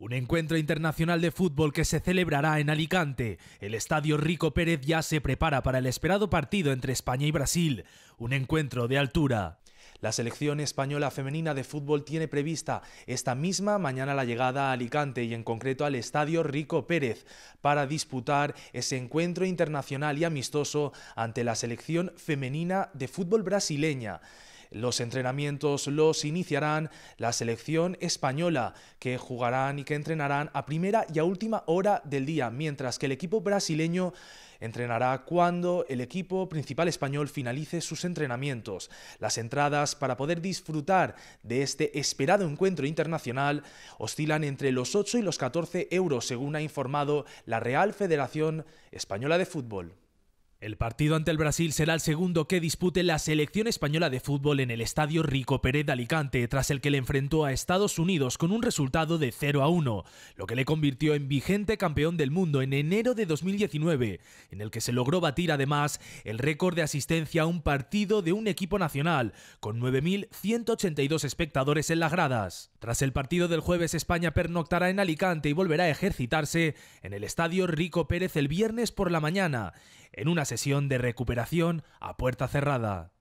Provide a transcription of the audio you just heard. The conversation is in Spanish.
Un encuentro internacional de fútbol que se celebrará en Alicante. El estadio Rico Pérez ya se prepara para el esperado partido entre España y Brasil, un encuentro de altura. La selección española femenina de fútbol tiene prevista esta misma mañana la llegada a Alicante y en concreto al Estadio Rico Pérez para disputar ese encuentro internacional y amistoso ante la selección femenina de fútbol brasileña. Los entrenamientos los iniciarán la selección española, que jugarán y que entrenarán a primera y a última hora del día, mientras que el equipo brasileño entrenará cuando el equipo principal español finalice sus entrenamientos. Las entradas para poder disfrutar de este esperado encuentro internacional oscilan entre los 8 y los 14 euros, según ha informado la Real Federación Española de Fútbol. El partido ante el Brasil será el segundo que dispute la selección española de fútbol en el estadio Rico Pérez de Alicante, tras el que le enfrentó a Estados Unidos con un resultado de 0 a 1, lo que le convirtió en vigente campeón del mundo en enero de 2019, en el que se logró batir además el récord de asistencia a un partido de un equipo nacional, con 9.182 espectadores en las gradas. Tras el partido del jueves, España pernoctará en Alicante y volverá a ejercitarse en el estadio Rico Pérez el viernes por la mañana, en una sesión de recuperación a puerta cerrada.